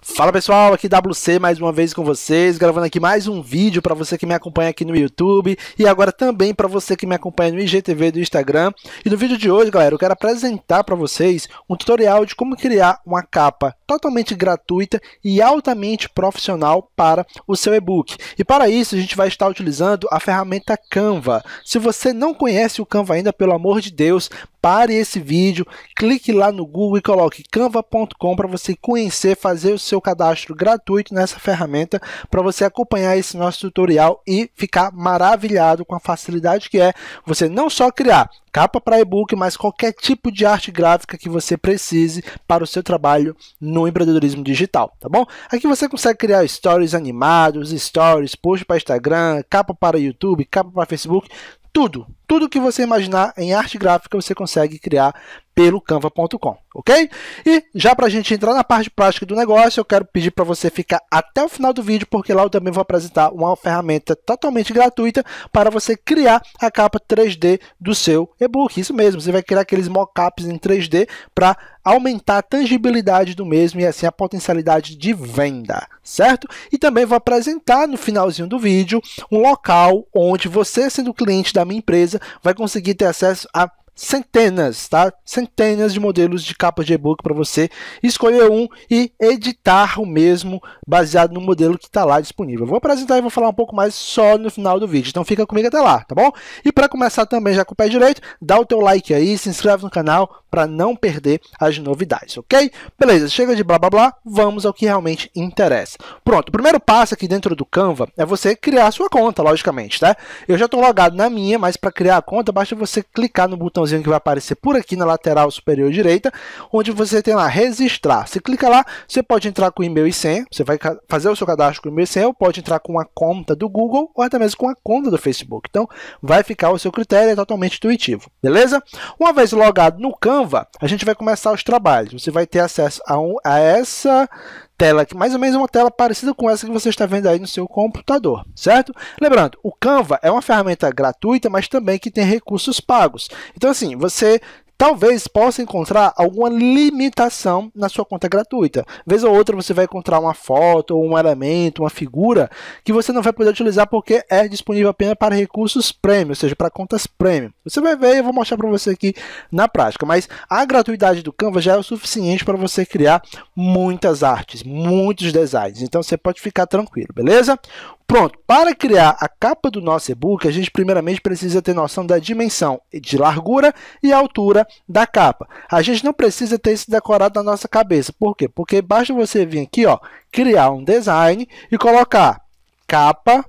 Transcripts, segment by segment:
Fala pessoal, aqui WC mais uma vez com vocês, gravando aqui mais um vídeo para você que me acompanha aqui no YouTube e agora também para você que me acompanha no IGTV do Instagram. E no vídeo de hoje, galera, eu quero apresentar para vocês um tutorial de como criar uma capa totalmente gratuita e altamente profissional para o seu e-book. E para isso, a gente vai estar utilizando a ferramenta Canva. Se você não conhece o Canva ainda, pelo amor de Deus, pare esse vídeo, clique lá no Google e coloque canva.com para você conhecer, fazer o seu cadastro gratuito nessa ferramenta para você acompanhar esse nosso tutorial e ficar maravilhado com a facilidade que é você não só criar capa para e-book, mas qualquer tipo de arte gráfica que você precise para o seu trabalho no empreendedorismo digital, tá bom? Aqui você consegue criar stories animados, stories, post para Instagram, capa para YouTube, capa para Facebook, tudo. Tudo que você imaginar em arte gráfica você consegue criar pelo canva.com, ok? E já para a gente entrar na parte prática do negócio, eu quero pedir para você ficar até o final do vídeo, porque lá eu também vou apresentar uma ferramenta totalmente gratuita para você criar a capa 3D do seu e-book. Isso mesmo, você vai criar aqueles mockups em 3D para aumentar a tangibilidade do mesmo e assim a potencialidade de venda, certo? E também vou apresentar no finalzinho do vídeo um local onde você, sendo cliente da minha empresa, vai conseguir ter acesso a centenas, tá? Centenas de modelos de capa de e-book para você escolher um e editar o mesmo baseado no modelo que está lá disponível. vou apresentar e vou falar um pouco mais só no final do vídeo. Então fica comigo até lá, tá bom? E para começar também já com o pé direito, dá o teu like aí, se inscreve no canal para não perder as novidades, ok? Beleza, chega de blá blá blá, vamos ao que realmente interessa. Pronto, o primeiro passo aqui dentro do Canva é você criar a sua conta, logicamente, tá? Eu já estou logado na minha, mas para criar a conta basta você clicar no botão botãozinho que vai aparecer por aqui na lateral superior direita, onde você tem lá registrar. Você clica lá, você pode entrar com e-mail e senha, você vai fazer o seu cadastro com e-mail e senha, ou pode entrar com a conta do Google ou até mesmo com a conta do Facebook. Então, vai ficar o seu critério, é totalmente intuitivo, beleza? Uma vez logado no Canva, a gente vai começar os trabalhos. Você vai ter acesso a, um, a essa tela, mais ou menos uma tela parecida com essa que você está vendo aí no seu computador, certo? Lembrando, o Canva é uma ferramenta gratuita, mas também que tem recursos pagos. Então, assim, você talvez possa encontrar alguma limitação na sua conta gratuita. Vez ou outra você vai encontrar uma foto, ou um elemento, uma figura que você não vai poder utilizar porque é disponível apenas para recursos premium, ou seja, para contas premium. Você vai ver e eu vou mostrar para você aqui na prática, mas a gratuidade do Canva já é o suficiente para você criar muitas artes, muitos designs. Então você pode ficar tranquilo, beleza? Pronto, para criar a capa do nosso e-book, a gente primeiramente precisa ter noção da dimensão de largura e altura da capa. A gente não precisa ter isso decorado na nossa cabeça. Por quê? Porque basta você vir aqui, ó, criar um design e colocar capa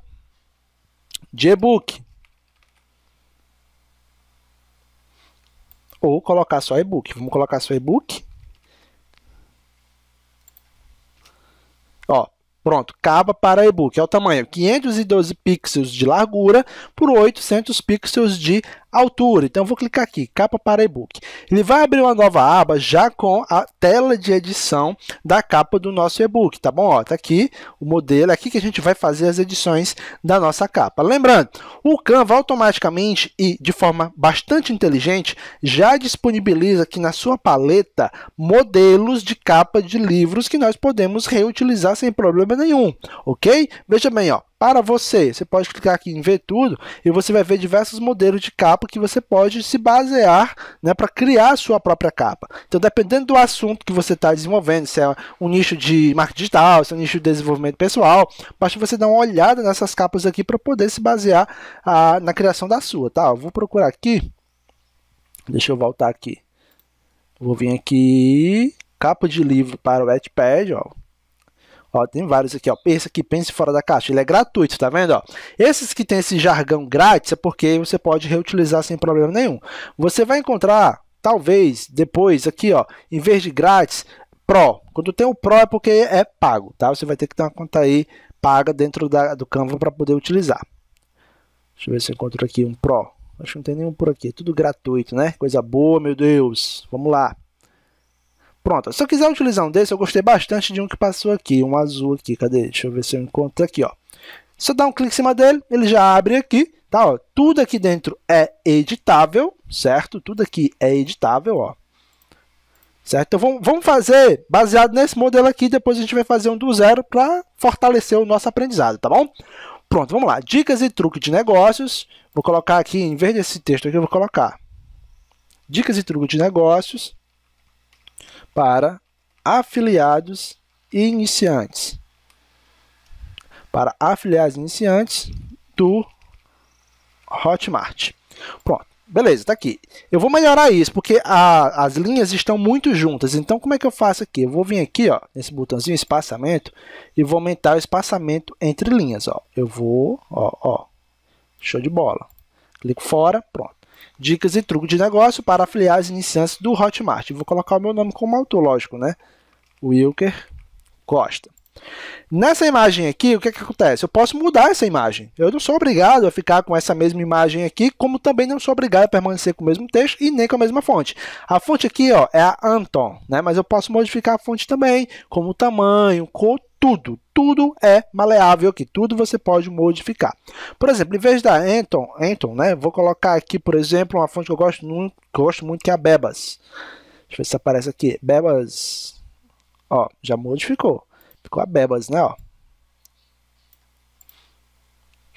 de e-book. Ou colocar só e-book. Vamos colocar só e-book. Pronto, capa para e-book. É o tamanho 512 pixels de largura por 800 pixels de altura. Então vou clicar aqui, capa para e-book. Ele vai abrir uma nova aba já com a tela de edição da capa do nosso e-book, tá bom? Ó, tá aqui o modelo, é aqui que a gente vai fazer as edições da nossa capa. Lembrando, o Canva automaticamente e de forma bastante inteligente já disponibiliza aqui na sua paleta modelos de capa de livros que nós podemos reutilizar sem problema nenhum, ok? Veja bem, ó, para você. Você pode clicar aqui em ver tudo e você vai ver diversos modelos de capa que você pode se basear né, para criar a sua própria capa. Então, dependendo do assunto que você está desenvolvendo, se é um nicho de marketing digital, se é um nicho de desenvolvimento pessoal, basta você dar uma olhada nessas capas aqui para poder se basear a, na criação da sua. Tá? Eu vou procurar aqui. Deixa eu voltar aqui. Vou vir aqui, capa de livro para o Wattpad, ó. Ó, tem vários aqui, ó. Pensa que pense fora da caixa. Ele é gratuito, tá vendo? Ó? Esses que tem esse jargão grátis é porque você pode reutilizar sem problema nenhum. Você vai encontrar, talvez, depois aqui, ó, em vez de grátis, Pro. Quando tem o Pro é porque é pago, tá? Você vai ter que ter uma conta aí paga dentro da, do Canva para poder utilizar. Deixa eu ver se eu encontro aqui um Pro. Acho que não tem nenhum por aqui. É tudo gratuito, né? Coisa boa, meu Deus. Vamos lá. Pronto, se eu quiser utilizar um desse, eu gostei bastante de um que passou aqui, um azul aqui, cadê? Deixa eu ver se eu encontro aqui, ó. Se eu dar um clique em cima dele, ele já abre aqui, tá? Ó, tudo aqui dentro é editável, certo? Tudo aqui é editável, ó. Certo? Então vamos fazer baseado nesse modelo aqui, depois a gente vai fazer um do zero para fortalecer o nosso aprendizado, tá bom? Pronto, vamos lá. Dicas e truques de negócios. Vou colocar aqui, em vez desse texto aqui, eu vou colocar dicas e truques de negócios para afiliados e iniciantes. Para afiliados e iniciantes do Hotmart. Pronto, beleza, tá aqui. Eu vou melhorar isso, porque a, as linhas estão muito juntas. Então, como é que eu faço aqui? Eu vou vir aqui, ó, nesse botãozinho espaçamento, e vou aumentar o espaçamento entre linhas, ó. Eu vou, ó, ó, show de bola. Clico fora, pronto dicas e truques de negócio para afiliados iniciantes do Hotmart. Vou colocar o meu nome como autor, lógico, né? Wilker Costa. Nessa imagem aqui, o que, é que acontece? Eu posso mudar essa imagem. Eu não sou obrigado a ficar com essa mesma imagem aqui, como também não sou obrigado a permanecer com o mesmo texto e nem com a mesma fonte. A fonte aqui ó, é a Anton, né? mas eu posso modificar a fonte também, como o tamanho, cor, tudo. Tudo é maleável aqui, tudo você pode modificar. Por exemplo, em vez da Anton, Anton né, vou colocar aqui, por exemplo, uma fonte que eu gosto muito, que, eu gosto muito, que é a Bebas. Deixa eu ver se aparece aqui. Bebas. Ó, já modificou. Ficou a Bebas, né? Ó.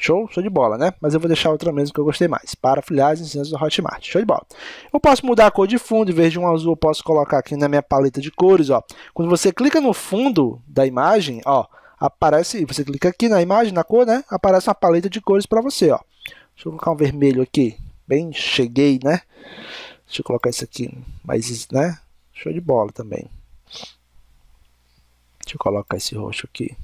Show? Show de bola, né? Mas eu vou deixar outra mesmo que eu gostei mais. Para filiais e ensinos do Hotmart. Show de bola. Eu posso mudar a cor de fundo. Em vez de um azul, eu posso colocar aqui na minha paleta de cores, ó. Quando você clica no fundo da imagem, ó, aparece... Você clica aqui na imagem, na cor, né? Aparece uma paleta de cores para você, ó. Deixa eu colocar um vermelho aqui. Bem, cheguei, né? Deixa eu colocar isso aqui. Mas, né? Show de bola também. Deixa eu colocar esse roxo aqui.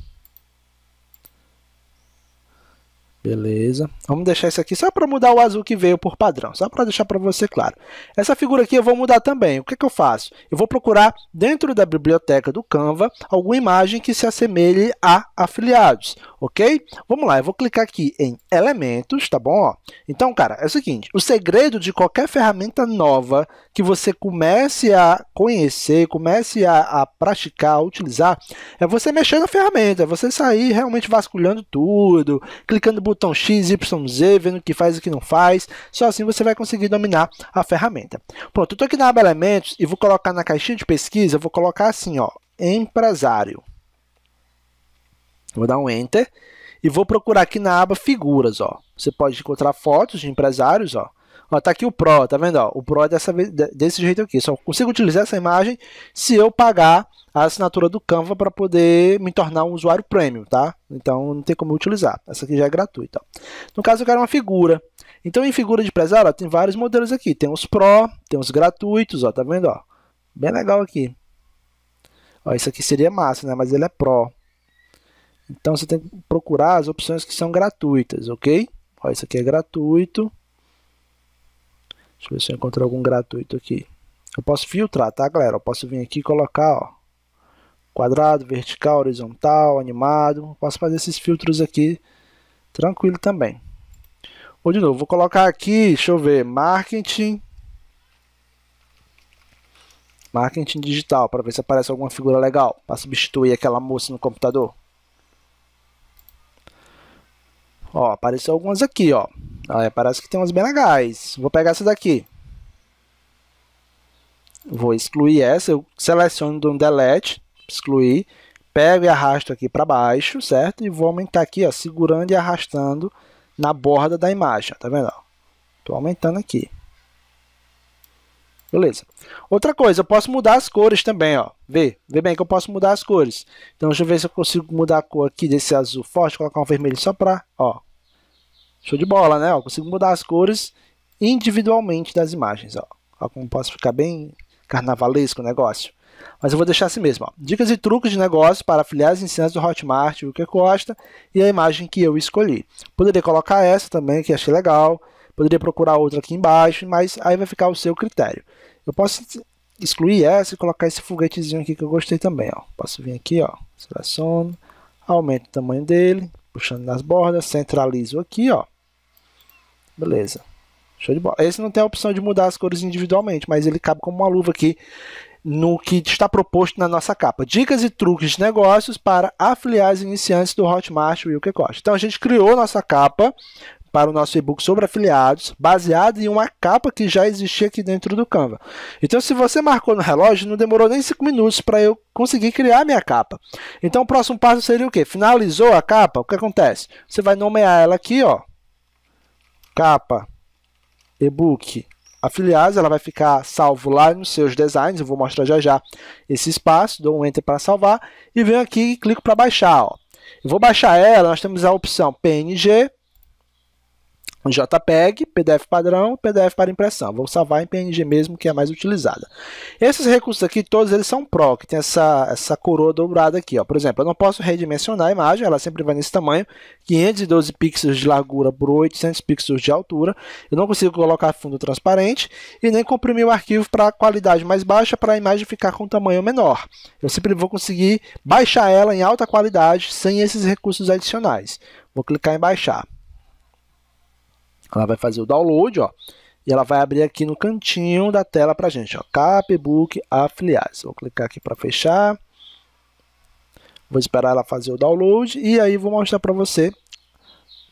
Beleza. Vamos deixar isso aqui só para mudar o azul que veio por padrão, só para deixar para você claro. Essa figura aqui eu vou mudar também. O que, é que eu faço? Eu vou procurar dentro da biblioteca do Canva alguma imagem que se assemelhe a afiliados, ok? Vamos lá, eu vou clicar aqui em elementos, tá bom? Então, cara, é o seguinte, o segredo de qualquer ferramenta nova que você comece a conhecer, comece a, a praticar, a utilizar, é você mexer na ferramenta, é você sair realmente vasculhando tudo, clicando botões consultam x, y, z, vendo o que faz e o que não faz. Só assim você vai conseguir dominar a ferramenta. Pronto, eu estou aqui na aba elementos e vou colocar na caixinha de pesquisa, vou colocar assim, ó, empresário. Vou dar um enter e vou procurar aqui na aba figuras, ó. Você pode encontrar fotos de empresários, ó. Ó, tá aqui o Pro, tá vendo? Ó, o Pro é dessa, desse jeito aqui. Só consigo utilizar essa imagem se eu pagar a assinatura do Canva para poder me tornar um usuário premium, tá? Então não tem como utilizar. Essa aqui já é gratuita. No caso eu quero uma figura. Então em figura de empresário, ó, tem vários modelos aqui. Tem os Pro, tem os gratuitos, ó, tá vendo? Ó? Bem legal aqui. Ó, isso aqui seria massa, né? Mas ele é Pro. Então você tem que procurar as opções que são gratuitas, ok? Ó, isso aqui é gratuito. Deixa eu ver se eu encontro algum gratuito aqui. Eu posso filtrar, tá, galera? Eu posso vir aqui e colocar, ó, quadrado, vertical, horizontal, animado. posso fazer esses filtros aqui tranquilo também. Ou de novo, vou colocar aqui, deixa eu ver, marketing. Marketing digital, para ver se aparece alguma figura legal, para substituir aquela moça no computador. Ó, apareceu algumas aqui, ó. Olha, parece que tem umas bem legais. Vou pegar essa daqui. Vou excluir essa. Eu seleciono do delete, excluir. Pego e arrasto aqui para baixo, certo? E vou aumentar aqui, ó, segurando e arrastando na borda da imagem. Tá vendo? Estou aumentando aqui. Beleza. Outra coisa, eu posso mudar as cores também, ó. Vê, vê bem que eu posso mudar as cores. Então, deixa eu ver se eu consigo mudar a cor aqui desse azul forte, colocar um vermelho só para, ó, Show de bola, né? Ó, consigo mudar as cores individualmente das imagens. Ó. ó como posso ficar bem carnavalesco o negócio. Mas eu vou deixar assim mesmo. Ó. Dicas e truques de negócio para afiliados iniciantes do Hotmart, o que Costa e a imagem que eu escolhi. Poderia colocar essa também, que achei legal. Poderia procurar outra aqui embaixo, mas aí vai ficar o seu critério. Eu posso excluir essa e colocar esse foguetezinho aqui que eu gostei também. Ó. Posso vir aqui, ó, seleciono, aumento o tamanho dele, puxando nas bordas, centralizo aqui, ó. Beleza. Show de bola. Esse não tem a opção de mudar as cores individualmente, mas ele cabe como uma luva aqui no que está proposto na nossa capa. Dicas e truques de negócios para afiliados iniciantes do Hotmart e o que costa. Então a gente criou nossa capa para o nosso e-book sobre afiliados, baseado em uma capa que já existia aqui dentro do Canva. Então, se você marcou no relógio, não demorou nem 5 minutos para eu conseguir criar minha capa. Então, o próximo passo seria o quê? Finalizou a capa? O que acontece? Você vai nomear ela aqui, ó, capa, e-book, afiliados, ela vai ficar salvo lá nos seus designs, eu vou mostrar já já esse espaço, dou um enter para salvar, e venho aqui e clico para baixar. Ó. Eu vou baixar ela, nós temos a opção PNG, JPEG, PDF padrão, PDF para impressão. Vou salvar em PNG mesmo, que é a mais utilizada. Esses recursos aqui, todos eles são PRO, que tem essa, essa coroa dourada aqui. Ó. Por exemplo, eu não posso redimensionar a imagem, ela sempre vai nesse tamanho, 512 pixels de largura por 800 pixels de altura. Eu não consigo colocar fundo transparente e nem comprimir o arquivo para qualidade mais baixa para a imagem ficar com um tamanho menor. Eu sempre vou conseguir baixar ela em alta qualidade sem esses recursos adicionais. Vou clicar em baixar. Ela vai fazer o download, ó, e ela vai abrir aqui no cantinho da tela para gente, ó, Capbook Afiliados. Vou clicar aqui para fechar. Vou esperar ela fazer o download e aí vou mostrar para você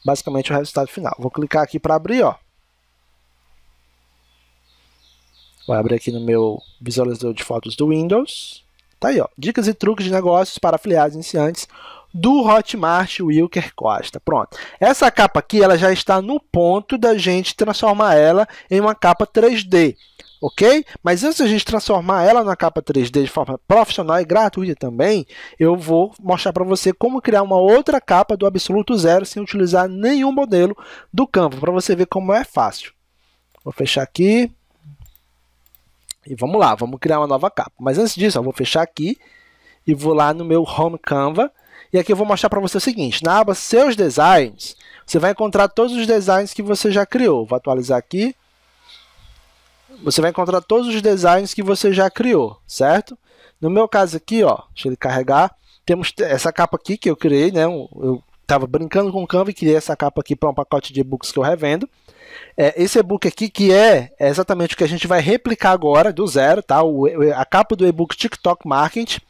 basicamente o resultado final. Vou clicar aqui para abrir, ó. Vou abrir aqui no meu visualizador de fotos do Windows. Tá aí, ó. Dicas e truques de negócios para afiliados iniciantes do Hotmart Wilker Costa. Pronto. Essa capa aqui ela já está no ponto da gente transformar ela em uma capa 3D. Ok? Mas antes de a gente transformar ela na capa 3D de forma profissional e gratuita também, eu vou mostrar para você como criar uma outra capa do Absoluto Zero sem utilizar nenhum modelo do Canva, para você ver como é fácil. Vou fechar aqui. E vamos lá, vamos criar uma nova capa. Mas antes disso, eu vou fechar aqui e vou lá no meu Home Canva e aqui eu vou mostrar para você o seguinte, na aba Seus Designs, você vai encontrar todos os designs que você já criou. Vou atualizar aqui. Você vai encontrar todos os designs que você já criou, certo? No meu caso aqui, ó, deixa ele carregar, temos essa capa aqui que eu criei, né? Eu estava brincando com o Canva e criei essa capa aqui para um pacote de e-books que eu revendo. É, esse e-book aqui, que é, é exatamente o que a gente vai replicar agora do zero, tá? O, a capa do e-book TikTok Marketing.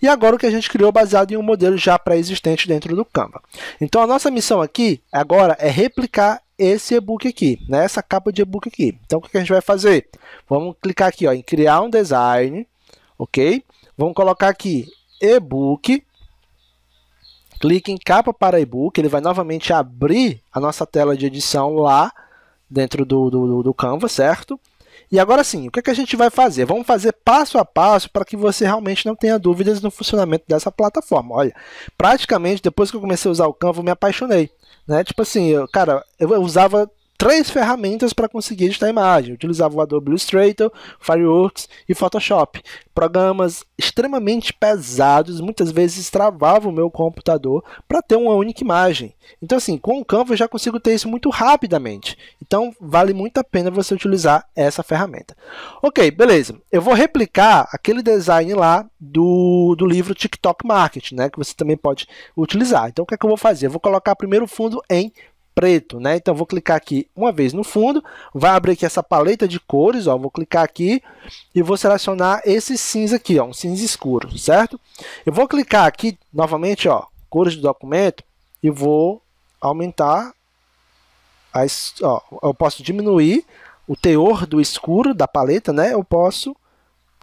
E agora o que a gente criou baseado em um modelo já pré-existente dentro do Canva. Então a nossa missão aqui agora é replicar esse e-book aqui, né? essa capa de e-book aqui. Então o que a gente vai fazer? Vamos clicar aqui ó, em criar um design, ok? Vamos colocar aqui e-book, clique em capa para e-book, ele vai novamente abrir a nossa tela de edição lá, dentro do, do, do Canva, certo? E agora sim, o que, é que a gente vai fazer? Vamos fazer passo a passo para que você realmente não tenha dúvidas no funcionamento dessa plataforma. Olha, praticamente depois que eu comecei a usar o Canva, eu me apaixonei. Né? Tipo assim, eu, cara, eu usava três ferramentas para conseguir editar a imagem. utilizava o Adobe Illustrator, Fireworks e Photoshop. Programas extremamente pesados, muitas vezes travava o meu computador para ter uma única imagem. Então, assim, com o Canva eu já consigo ter isso muito rapidamente. Então, vale muito a pena você utilizar essa ferramenta. Ok, beleza. Eu vou replicar aquele design lá do, do livro TikTok Marketing, né, que você também pode utilizar. Então, o que é que eu vou fazer? Eu vou colocar primeiro o fundo em preto, né? Então vou clicar aqui uma vez no fundo, vai abrir aqui essa paleta de cores, ó, vou clicar aqui e vou selecionar esse cinza aqui, ó, um cinza escuro, certo? Eu vou clicar aqui novamente, ó, cores do documento e vou aumentar as, ó, eu posso diminuir o teor do escuro da paleta, né? Eu posso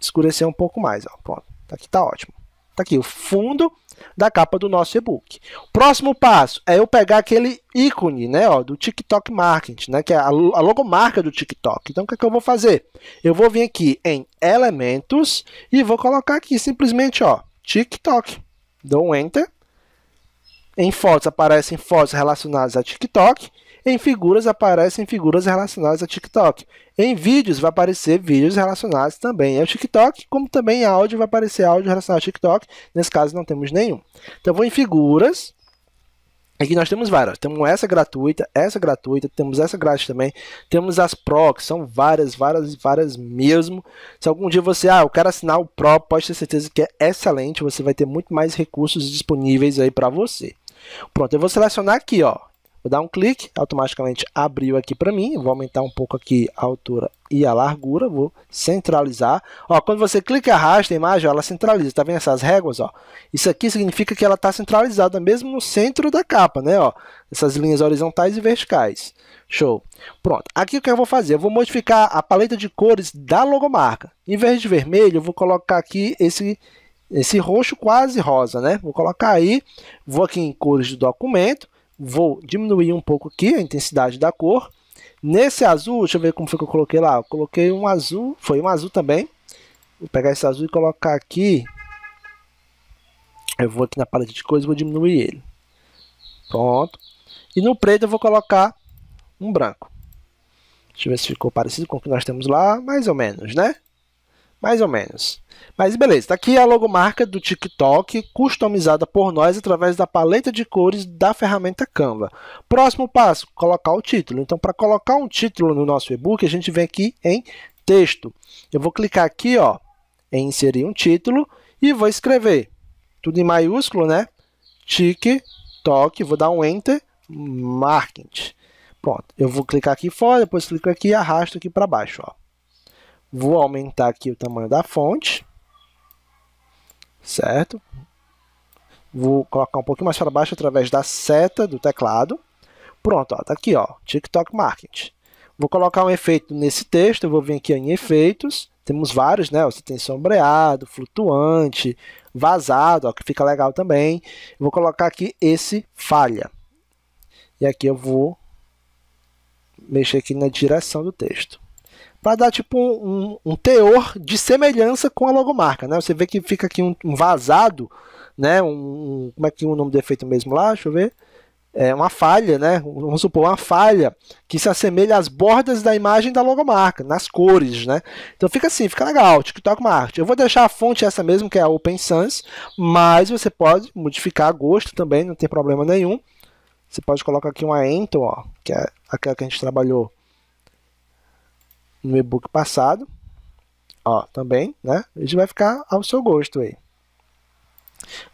escurecer um pouco mais, ó, pronto. Tá aqui tá ótimo. Tá aqui o fundo da capa do nosso e-book. O próximo passo é eu pegar aquele ícone né, ó, do TikTok Marketing, né, que é a logomarca do TikTok. Então, o que, é que eu vou fazer? Eu vou vir aqui em Elementos e vou colocar aqui simplesmente ó, TikTok. Dou um Enter. Em fotos aparecem fotos relacionadas a TikTok. Em figuras aparecem figuras relacionadas a TikTok. Em vídeos vai aparecer vídeos relacionados também ao TikTok, como também em áudio vai aparecer áudio relacionado ao TikTok. Nesse caso não temos nenhum. Então vou em figuras, Aqui nós temos várias. Temos essa gratuita, essa gratuita, temos essa grátis também. Temos as Pro, que são várias, várias, várias mesmo. Se algum dia você, ah, eu quero assinar o Pro, pode ter certeza que é excelente. Você vai ter muito mais recursos disponíveis aí para você. Pronto, eu vou selecionar aqui, ó. Vou dar um clique, automaticamente abriu aqui para mim. Vou aumentar um pouco aqui a altura e a largura. Vou centralizar. Ó, quando você clica e arrasta a imagem, ó, ela centraliza. Está vendo essas réguas? Ó? Isso aqui significa que ela está centralizada mesmo no centro da capa, né? Ó, essas linhas horizontais e verticais. Show. Pronto. Aqui o que eu vou fazer? Eu vou modificar a paleta de cores da logomarca. Em vez de vermelho, eu vou colocar aqui esse esse roxo quase rosa, né? Vou colocar aí, vou aqui em cores do documento, Vou diminuir um pouco aqui a intensidade da cor. Nesse azul, deixa eu ver como foi que eu coloquei lá. Eu coloquei um azul, foi um azul também. Vou pegar esse azul e colocar aqui. Eu vou aqui na paleta de cores e vou diminuir ele. Pronto. E no preto eu vou colocar um branco. Deixa eu ver se ficou parecido com o que nós temos lá, mais ou menos, né? mais ou menos. Mas beleza, está aqui a logomarca do TikTok, customizada por nós através da paleta de cores da ferramenta Canva. Próximo passo, colocar o título. Então, para colocar um título no nosso e-book, a gente vem aqui em texto. Eu vou clicar aqui ó, em inserir um título e vou escrever. Tudo em maiúsculo, né? TikTok, vou dar um Enter, Marketing. Pronto, eu vou clicar aqui fora, depois clico aqui e arrasto aqui para baixo. Ó. Vou aumentar aqui o tamanho da fonte, certo? Vou colocar um pouquinho mais para baixo através da seta do teclado. Pronto, ó, tá aqui, ó, TikTok Marketing. Vou colocar um efeito nesse texto, eu vou vir aqui em efeitos, temos vários, né? Você tem sombreado, flutuante, vazado, ó, que fica legal também. Vou colocar aqui esse falha. E aqui eu vou mexer aqui na direção do texto para dar tipo um, um, teor de semelhança com a logomarca, né? Você vê que fica aqui um, um vazado, né? Um, como é que é o nome do efeito mesmo lá? Deixa eu ver. É uma falha, né? Vamos supor uma falha que se assemelha às bordas da imagem da logomarca, nas cores, né? Então fica assim, fica legal, TikTok Marte. Eu vou deixar a fonte essa mesmo, que é a Open Sans, mas você pode modificar a gosto também, não tem problema nenhum. Você pode colocar aqui uma Ento, ó, que é aquela que a gente trabalhou no e-book passado. Ó, também, né? A gente vai ficar ao seu gosto aí.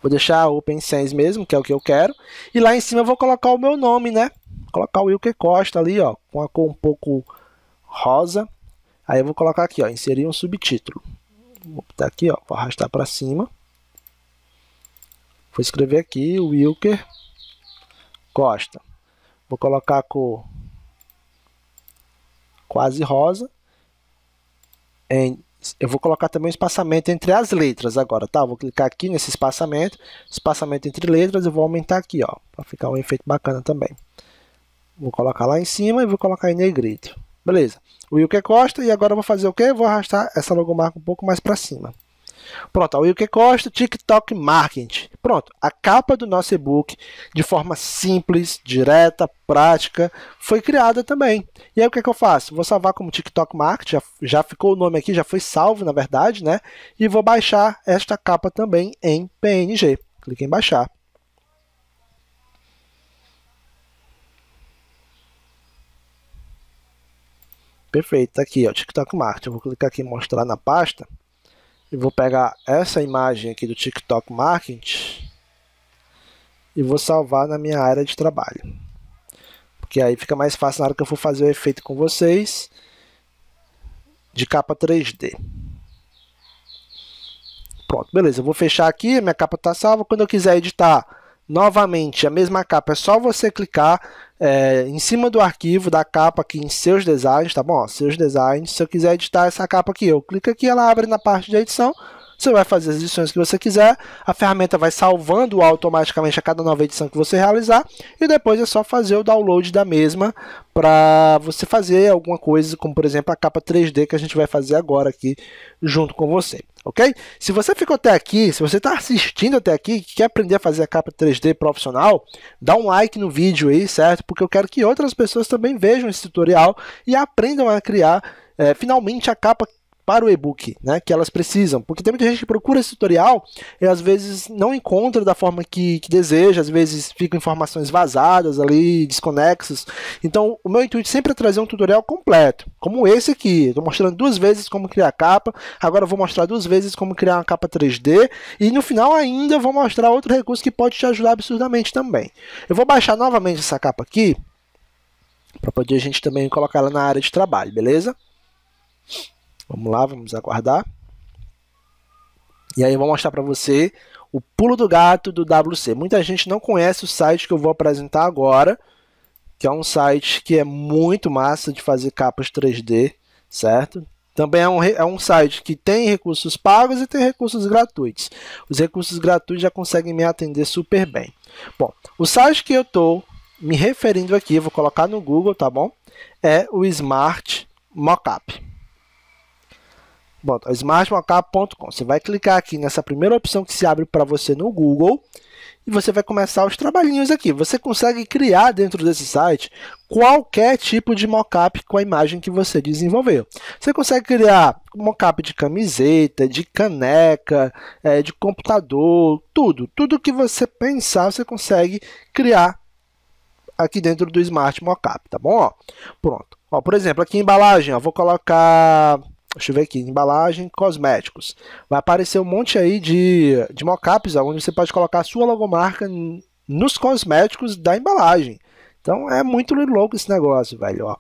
Vou deixar o Open Sans mesmo, que é o que eu quero. E lá em cima eu vou colocar o meu nome, né? Vou colocar o Wilker Costa ali, ó, com a cor um pouco rosa. Aí eu vou colocar aqui, ó, inserir um subtítulo. Vou botar aqui, ó, vou arrastar para cima. Vou escrever aqui Wilker Costa. Vou colocar a cor quase rosa. eu vou colocar também o espaçamento entre as letras agora, tá? Vou clicar aqui nesse espaçamento, espaçamento entre letras, eu vou aumentar aqui, ó, para ficar um efeito bacana também. Vou colocar lá em cima e vou colocar em negrito. Beleza. O Wilker Costa e agora eu vou fazer o quê? Vou arrastar essa logomarca um pouco mais para cima. Pronto, o que Costa, TikTok Marketing. Pronto, a capa do nosso e-book, de forma simples, direta, prática, foi criada também. E aí o que, é que eu faço? Vou salvar como TikTok Marketing, já, já ficou o nome aqui, já foi salvo, na verdade, né? E vou baixar esta capa também em PNG. Clique em baixar. Perfeito, tá aqui, ó, TikTok Marketing. Eu vou clicar aqui em mostrar na pasta e vou pegar essa imagem aqui do TikTok Marketing e vou salvar na minha área de trabalho. Porque aí fica mais fácil na hora que eu for fazer o efeito com vocês de capa 3D. Pronto, beleza. Eu vou fechar aqui, minha capa está salva. Quando eu quiser editar novamente a mesma capa, é só você clicar é, em cima do arquivo da capa aqui em seus designs, tá bom? Ó, seus designs. Se eu quiser editar essa capa aqui, eu clico aqui, ela abre na parte de edição. Você vai fazer as edições que você quiser, a ferramenta vai salvando automaticamente a cada nova edição que você realizar e depois é só fazer o download da mesma para você fazer alguma coisa, como por exemplo a capa 3D que a gente vai fazer agora aqui junto com você ok? Se você ficou até aqui, se você está assistindo até aqui, e quer aprender a fazer a capa 3D profissional, dá um like no vídeo aí, certo? Porque eu quero que outras pessoas também vejam esse tutorial e aprendam a criar é, finalmente a capa para o e-book, né, que elas precisam. Porque tem muita gente que procura esse tutorial e às vezes não encontra da forma que, que deseja, às vezes ficam informações vazadas ali, desconexas. Então, o meu intuito sempre é trazer um tutorial completo, como esse aqui. Estou mostrando duas vezes como criar capa, agora vou mostrar duas vezes como criar uma capa 3D e no final ainda vou mostrar outro recurso que pode te ajudar absurdamente também. Eu vou baixar novamente essa capa aqui, para poder a gente também colocar ela na área de trabalho, beleza? Vamos lá, vamos aguardar. E aí eu vou mostrar para você o pulo do gato do WC. Muita gente não conhece o site que eu vou apresentar agora, que é um site que é muito massa de fazer capas 3D, certo? Também é um, é um site que tem recursos pagos e tem recursos gratuitos. Os recursos gratuitos já conseguem me atender super bem. Bom, o site que eu estou me referindo aqui, vou colocar no Google, tá bom? É o Smart Mockup bota smartwk.com. Você vai clicar aqui nessa primeira opção que se abre para você no Google e você vai começar os trabalhinhos aqui. Você consegue criar dentro desse site qualquer tipo de mockup com a imagem que você desenvolveu. Você consegue criar mockup de camiseta, de caneca, é, de computador, tudo. Tudo que você pensar, você consegue criar aqui dentro do Smart Mockup, tá bom? Ó, pronto. Ó, por exemplo, aqui embalagem, ó, vou colocar deixa eu ver aqui, embalagem, cosméticos. Vai aparecer um monte aí de, de mockups, onde você pode colocar a sua logomarca nos cosméticos da embalagem. Então é muito louco esse negócio, velho. Ó.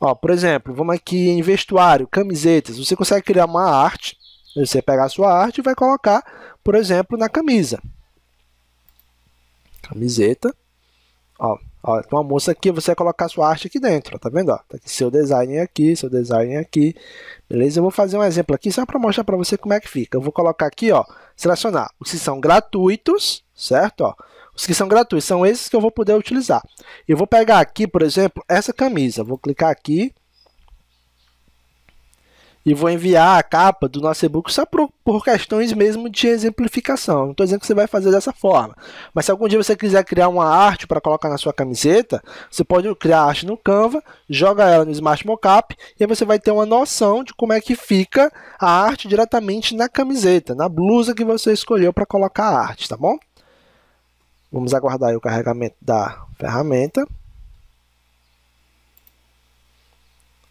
Ó, por exemplo, vamos aqui em vestuário, camisetas. Você consegue criar uma arte. Você pega a sua arte e vai colocar, por exemplo, na camisa. Camiseta. Ó, Ó, tem uma moça aqui, você vai colocar sua arte aqui dentro, ó, tá vendo? Ó, tá aqui seu design aqui, seu design aqui, beleza? Eu vou fazer um exemplo aqui só para mostrar para você como é que fica. Eu vou colocar aqui, ó, selecionar os que são gratuitos, certo? Ó, os que são gratuitos são esses que eu vou poder utilizar. Eu vou pegar aqui, por exemplo, essa camisa. Vou clicar aqui, e vou enviar a capa do nosso e-book só por, por questões mesmo de exemplificação. Não estou dizendo que você vai fazer dessa forma, mas se algum dia você quiser criar uma arte para colocar na sua camiseta, você pode criar a arte no Canva, joga ela no Smart Mockup e aí você vai ter uma noção de como é que fica a arte diretamente na camiseta, na blusa que você escolheu para colocar a arte, tá bom? Vamos aguardar o carregamento da ferramenta.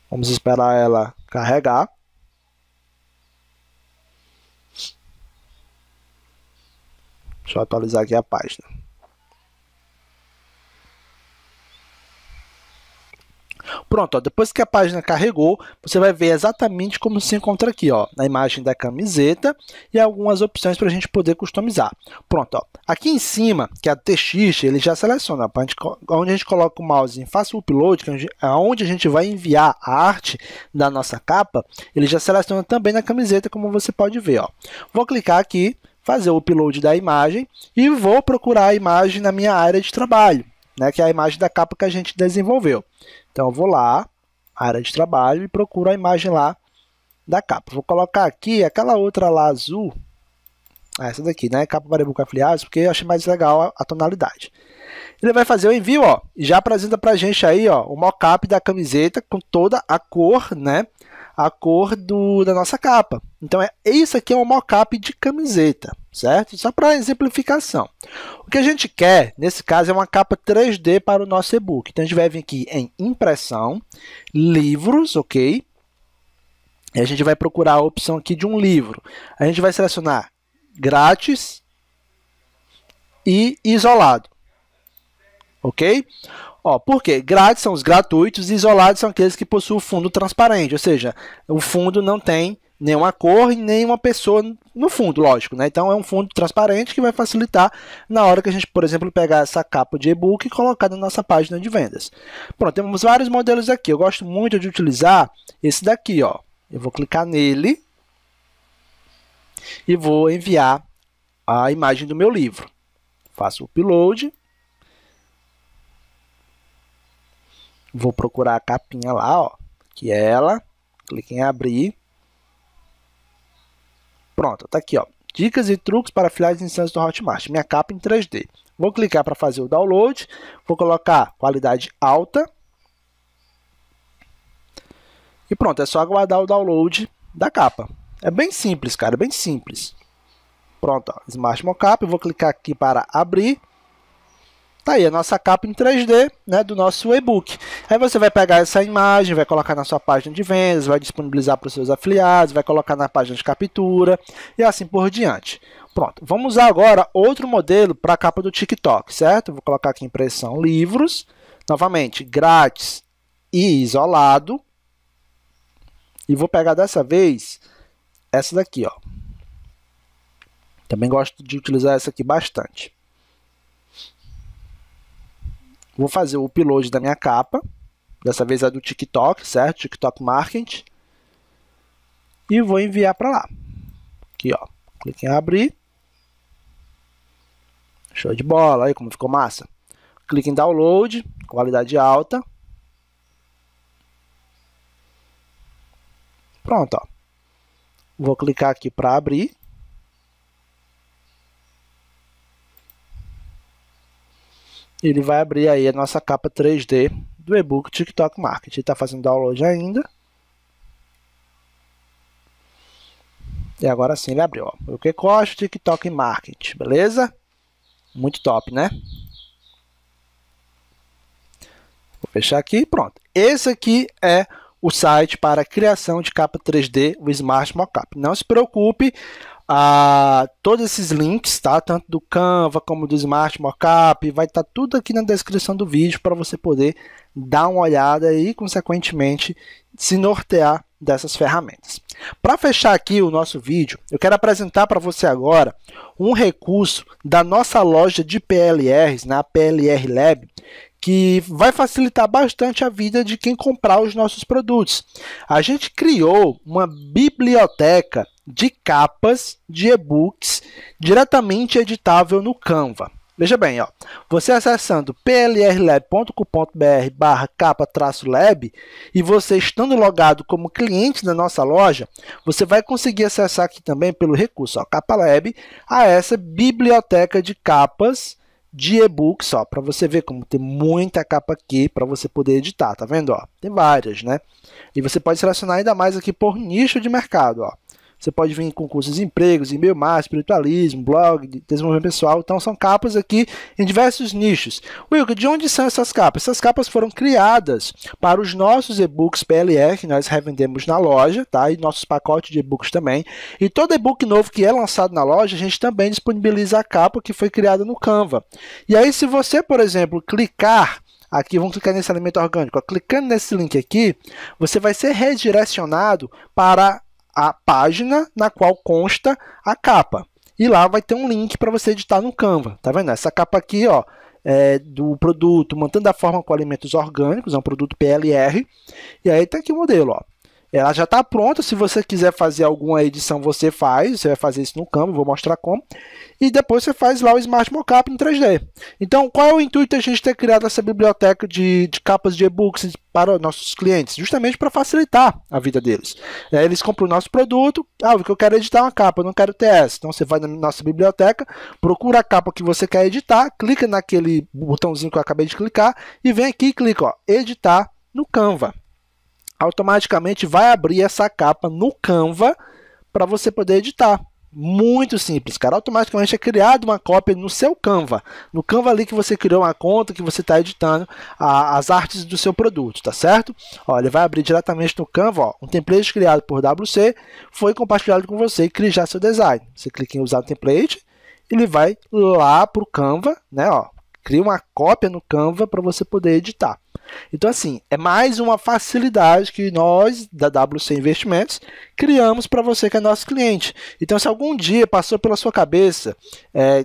Vamos esperar ela carregar. Deixa eu atualizar aqui a página. Pronto, ó, depois que a página carregou, você vai ver exatamente como se encontra aqui, ó, na imagem da camiseta e algumas opções para a gente poder customizar. Pronto, ó, aqui em cima, que é a TX, ele já seleciona, a gente, onde a gente coloca o mouse em Faça o Upload, que é, é onde a gente vai enviar a arte da nossa capa, ele já seleciona também na camiseta, como você pode ver. Ó. Vou clicar aqui, fazer o upload da imagem e vou procurar a imagem na minha área de trabalho, né, que é a imagem da capa que a gente desenvolveu. Então eu vou lá, área de trabalho, e procuro a imagem lá da capa. Vou colocar aqui aquela outra lá azul, ah, essa daqui, né, capa Maribuca Afiliados, porque eu achei mais legal a, a tonalidade. Ele vai fazer o envio, ó, e já apresenta pra gente aí, ó, o mockup da camiseta com toda a cor, né, a cor do, da nossa capa. Então, é, isso aqui é um mockup de camiseta, certo? Só para exemplificação. O que a gente quer, nesse caso, é uma capa 3D para o nosso e-book. Então, a gente vai vir aqui em impressão, livros, ok? E a gente vai procurar a opção aqui de um livro. A gente vai selecionar grátis e isolado, ok? Ó, por quê? Grátis são os gratuitos, isolados são aqueles que possuem fundo transparente, ou seja, o fundo não tem nenhuma cor e nenhuma pessoa no fundo, lógico, né? Então é um fundo transparente que vai facilitar na hora que a gente, por exemplo, pegar essa capa de e-book e colocar na nossa página de vendas. Pronto, temos vários modelos aqui. Eu gosto muito de utilizar esse daqui, ó. Eu vou clicar nele e vou enviar a imagem do meu livro. Faço o upload. vou procurar a capinha lá, ó, que é ela. Clique em abrir. Pronto, tá aqui, ó. Dicas e truques para filiais de instâncias do Hotmart. Minha capa em 3D. Vou clicar para fazer o download. Vou colocar qualidade alta. E pronto, é só aguardar o download da capa. É bem simples, cara, é bem simples. Pronto, ó, Smart Mockup. Vou clicar aqui para abrir. Tá aí a nossa capa em 3D né, do nosso e-book. Aí você vai pegar essa imagem, vai colocar na sua página de vendas, vai disponibilizar para os seus afiliados, vai colocar na página de captura e assim por diante. Pronto, vamos usar agora outro modelo para a capa do TikTok, certo? Vou colocar aqui impressão livros, novamente grátis e isolado. E vou pegar dessa vez essa daqui, ó. Também gosto de utilizar essa aqui bastante. Vou fazer o upload da minha capa. Dessa vez é do TikTok, certo? TikTok Marketing. E vou enviar para lá. Aqui, ó. Clique em abrir. Show de bola. Aí como ficou massa. Clique em download, qualidade alta. Pronto, ó. Vou clicar aqui para abrir. ele vai abrir aí a nossa capa 3D do e-book TikTok Marketing. Está fazendo download ainda. E agora sim ele abriu. O que custa TikTok Marketing, beleza? Muito top, né? Vou fechar aqui pronto. Esse aqui é o site para criação de capa 3D, o Smart Mockup. Não se preocupe, a todos esses links, tá? Tanto do Canva como do Smart Mockup, vai estar tá tudo aqui na descrição do vídeo para você poder dar uma olhada e, consequentemente, se nortear dessas ferramentas. Para fechar aqui o nosso vídeo, eu quero apresentar para você agora um recurso da nossa loja de PLRs, na né? PLR Lab, que vai facilitar bastante a vida de quem comprar os nossos produtos. A gente criou uma biblioteca de capas de e-books diretamente editável no Canva. Veja bem, ó, você acessando plrlab.com.br barra capa-lab e você estando logado como cliente da nossa loja, você vai conseguir acessar aqui também pelo recurso ó, Capa Lab a essa biblioteca de capas de e-books, ó, para você ver como tem muita capa aqui para você poder editar, tá vendo, ó? Tem várias, né? E você pode selecionar ainda mais aqui por nicho de mercado, ó. Você pode vir em concursos de empregos, e-mail mais, espiritualismo, blog, desenvolvimento pessoal. Então são capas aqui em diversos nichos. Wilco, de onde são essas capas? Essas capas foram criadas para os nossos e-books PLR, que nós revendemos na loja, tá? E nossos pacotes de e-books também. E todo e-book novo que é lançado na loja, a gente também disponibiliza a capa que foi criada no Canva. E aí, se você, por exemplo, clicar aqui, vamos clicar nesse elemento orgânico. Ó, clicando nesse link aqui, você vai ser redirecionado para a página na qual consta a capa. E lá vai ter um link para você editar no Canva. Tá vendo? Essa capa aqui, ó, é do produto Mantendo a Forma com Alimentos Orgânicos, é um produto PLR. E aí tá aqui o modelo, ó. Ela já está pronta. Se você quiser fazer alguma edição, você faz. Você vai fazer isso no Canva, vou mostrar como. E depois você faz lá o Smart Mockup em 3D. Então, qual é o intuito a gente ter criado essa biblioteca de, de capas de e-books para nossos clientes? Justamente para facilitar a vida deles. É, eles compram o nosso produto. Ah, que eu quero é editar uma capa, eu não quero ter essa. Então, você vai na nossa biblioteca, procura a capa que você quer editar, clica naquele botãozinho que eu acabei de clicar e vem aqui e clica, ó, editar no Canva automaticamente vai abrir essa capa no Canva para você poder editar. Muito simples, cara. Automaticamente é criado uma cópia no seu Canva. No Canva ali que você criou uma conta, que você está editando a, as artes do seu produto, tá certo? Ó, ele vai abrir diretamente no Canva, ó, um template criado por WC, foi compartilhado com você e criar seu design. Você clica em usar o template, ele vai lá para o Canva, né? Ó, cria uma cópia no Canva para você poder editar. Então, assim, é mais uma facilidade que nós, da WC Investimentos, criamos para você que é nosso cliente. Então, se algum dia passou pela sua cabeça é,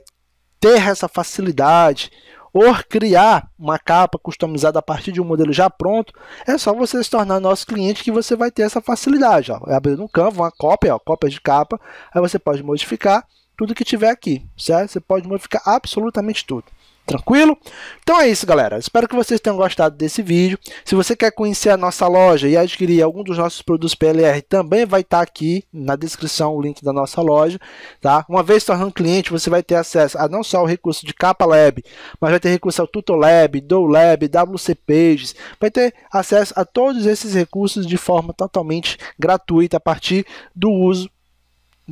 ter essa facilidade ou criar uma capa customizada a partir de um modelo já pronto, é só você se tornar nosso cliente que você vai ter essa facilidade. É abrir um Canva, uma cópia, ó, cópia de capa, aí você pode modificar tudo que tiver aqui, certo? Você pode modificar absolutamente tudo. Tranquilo? Então é isso, galera. Espero que vocês tenham gostado desse vídeo. Se você quer conhecer a nossa loja e adquirir algum dos nossos produtos PLR, também vai estar tá aqui na descrição o link da nossa loja. Tá? Uma vez tornando cliente, você vai ter acesso a não só o recurso de Capa Lab, mas vai ter recurso ao Tutolab, DouLab, WC Pages. Vai ter acesso a todos esses recursos de forma totalmente gratuita a partir do uso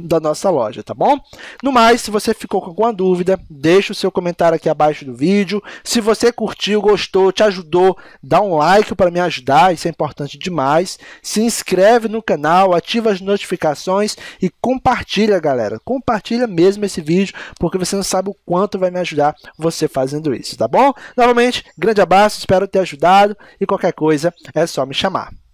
da nossa loja, tá bom? No mais, se você ficou com alguma dúvida, deixa o seu comentário aqui abaixo do vídeo. Se você curtiu, gostou, te ajudou, dá um like para me ajudar, isso é importante demais. Se inscreve no canal, ativa as notificações e compartilha, galera. Compartilha mesmo esse vídeo, porque você não sabe o quanto vai me ajudar você fazendo isso, tá bom? Novamente, grande abraço, espero ter ajudado e qualquer coisa é só me chamar.